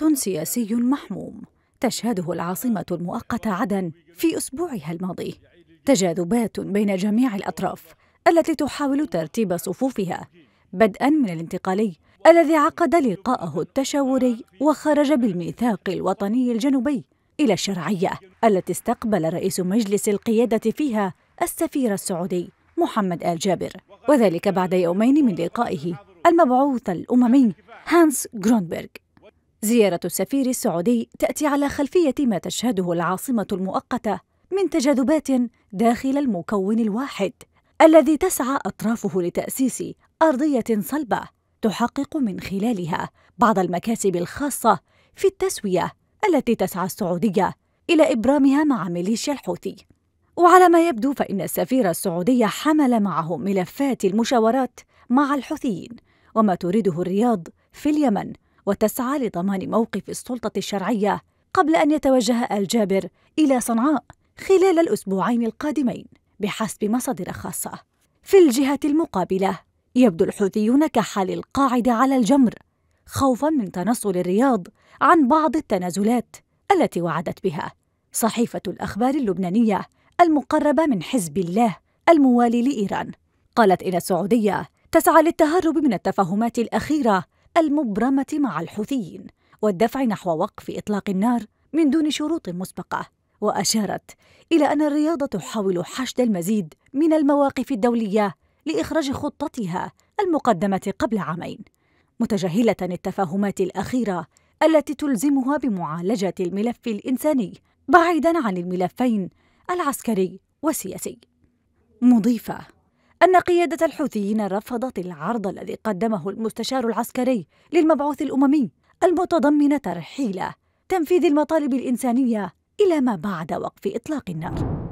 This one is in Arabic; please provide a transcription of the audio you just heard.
خط سياسي محموم تشهده العاصمة المؤقتة عدن في أسبوعها الماضي تجاذبات بين جميع الأطراف التي تحاول ترتيب صفوفها بدءا من الانتقالي الذي عقد لقاءه التشاوري وخرج بالميثاق الوطني الجنوبي إلى الشرعية التي استقبل رئيس مجلس القيادة فيها السفير السعودي محمد آل جابر وذلك بعد يومين من لقائه المبعوث الأممي هانس جرونبرغ زيارة السفير السعودي تأتي على خلفية ما تشهده العاصمة المؤقتة من تجاذبات داخل المكون الواحد الذي تسعى أطرافه لتأسيس أرضية صلبة تحقق من خلالها بعض المكاسب الخاصة في التسوية التي تسعى السعودية إلى إبرامها مع ميليشيا الحوثي وعلى ما يبدو فإن السفير السعودي حمل معه ملفات المشاورات مع الحوثيين وما تريده الرياض في اليمن وتسعى لضمان موقف السلطة الشرعية قبل أن يتوجه الجابر إلى صنعاء خلال الأسبوعين القادمين بحسب مصادر خاصة. في الجهة المقابلة يبدو الحوثيون كحال القاعدة على الجمر خوفا من تنصل الرياض عن بعض التنازلات التي وعدت بها صحيفة الأخبار اللبنانية المقربة من حزب الله الموالي لإيران قالت إن السعودية تسعى للتهرب من التفاهمات الأخيرة المبرمة مع الحوثيين والدفع نحو وقف إطلاق النار من دون شروط مسبقة وأشارت إلى أن الرياض تحاول حشد المزيد من المواقف الدولية لإخراج خطتها المقدمة قبل عامين متجاهلة التفاهمات الأخيرة التي تلزمها بمعالجة الملف الإنساني بعيدا عن الملفين العسكري والسياسي مضيفة أن قيادة الحوثيين رفضت العرض الذي قدمه المستشار العسكري للمبعوث الأممي المتضمن ترحيله تنفيذ المطالب الإنسانية إلى ما بعد وقف إطلاق النار